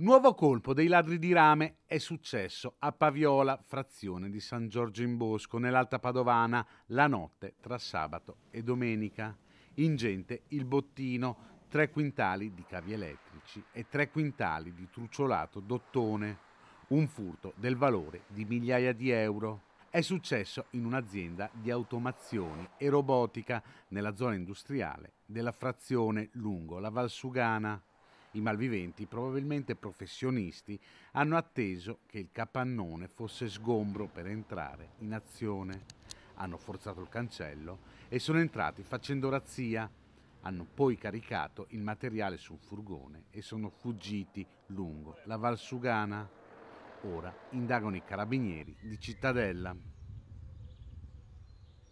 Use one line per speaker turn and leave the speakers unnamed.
Nuovo colpo dei ladri di rame è successo a Paviola, frazione di San Giorgio in Bosco, nell'Alta Padovana, la notte tra sabato e domenica. Ingente il bottino, tre quintali di cavi elettrici e tre quintali di truciolato d'ottone, un furto del valore di migliaia di euro. È successo in un'azienda di automazioni e robotica nella zona industriale della frazione lungo la Valsugana. I malviventi, probabilmente professionisti, hanno atteso che il capannone fosse sgombro per entrare in azione. Hanno forzato il cancello e sono entrati facendo razzia. Hanno poi caricato il materiale su un furgone e sono fuggiti lungo la Valsugana. Ora indagano i carabinieri di Cittadella.